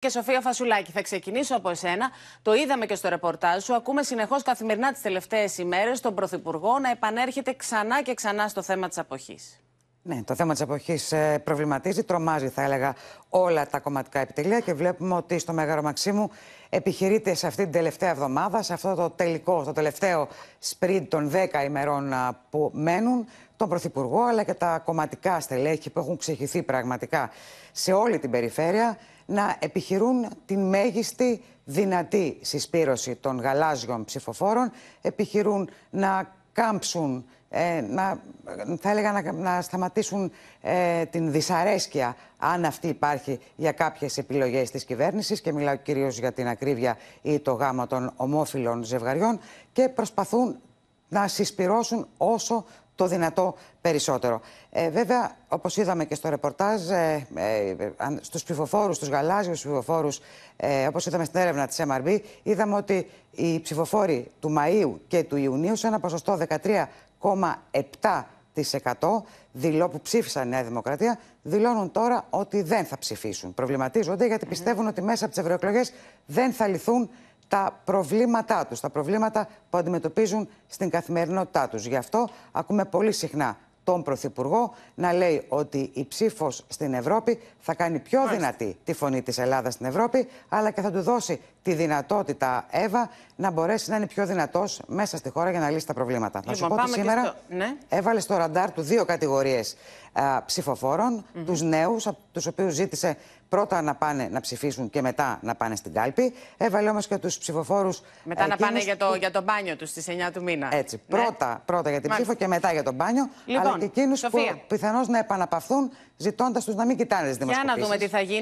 Και Σοφία Φασουλάκη, θα ξεκινήσω από εσένα. Το είδαμε και στο ρεπορτάζ σου. Ακούμε συνεχώς καθημερινά τις τελευταίες ημέρες τον Πρωθυπουργό να επανέρχεται ξανά και ξανά στο θέμα της αποχής. Ναι, το θέμα της εποχής ε, προβληματίζει, τρομάζει, θα έλεγα, όλα τα κομματικά επιτελεία και βλέπουμε ότι στο Μέγαρο Μαξίμου επιχειρείται σε αυτή την τελευταία εβδομάδα, σε αυτό το τελικό, το τελευταίο σπριντ των 10 ημερών που μένουν, τον Πρωθυπουργό αλλά και τα κομματικά στελέχη που έχουν ξεχυθεί πραγματικά σε όλη την περιφέρεια να επιχειρούν την μέγιστη δυνατή συσπήρωση των γαλάζιων ψηφοφόρων, επιχειρούν να κάμψουν, ε, να, θα έλεγα να, σταματήσουν ε, την δυσαρέσκεια, αν αυτή υπάρχει για κάποιες επιλογές της κυβέρνησης και μιλάω κυρίως για την ακρίβεια ή το γάμο των ομόφυλων ζευγαριών και προσπαθούν να συσπυρώσουν όσο το δυνατό περισσότερο. Ε, βέβαια, όπως είδαμε και στο ρεπορτάζ, ε, ε, ε στους ψηφοφόρους, στους γαλάζιους ψηφοφόρους, ε, όπως είδαμε στην έρευνα της MRB, είδαμε ότι οι ψηφοφόροι του Μαΐου και του Ιουνίου σε ένα ποσοστό 13,7% που ψήφισαν η Νέα Δημοκρατία, δηλώνουν τώρα ότι δεν θα ψηφίσουν. Προβληματίζονται γιατί πιστεύουν ότι μέσα από τις ευρωεκλογές δεν θα λυθούν τα προβλήματά τους, τα προβλήματα που αντιμετωπίζουν στην καθημερινότητά τους. Γι' αυτό ακούμε πολύ συχνά τον Πρωθυπουργό να λέει ότι η ψήφος στην Ευρώπη θα κάνει πιο δυνατή τη φωνή της Ελλάδας στην Ευρώπη, αλλά και θα του δώσει τη δυνατότητα, Εύα, να μπορέσει να είναι πιο δυνατός μέσα στη χώρα για να λύσει τα προβλήματα. Λοιπόν, θα σου πω ότι σήμερα ναι. έβαλε στο ραντάρ του δύο κατηγορίες ψηφοφόρων, mm-hmm. τους νέους, από τους οποίους ζήτησε πρώτα να πάνε να ψηφίσουν και μετά να πάνε στην κάλπη. Έβαλε όμως και τους ψηφοφόρους. Μετά να πάνε για το, για το μπάνιο τους στις 9 του μήνα. Έτσι. Ναι. Πρώτα, πρώτα για την ψήφο και μετά για το μπάνιο. Λοιπόν, αλλά και εκείνους που πιθανώς να επαναπαυθούν ζητώντας τους να μην κοιτάνε τις δημοσκοπήσει. Για να δούμε τι θα γίνει.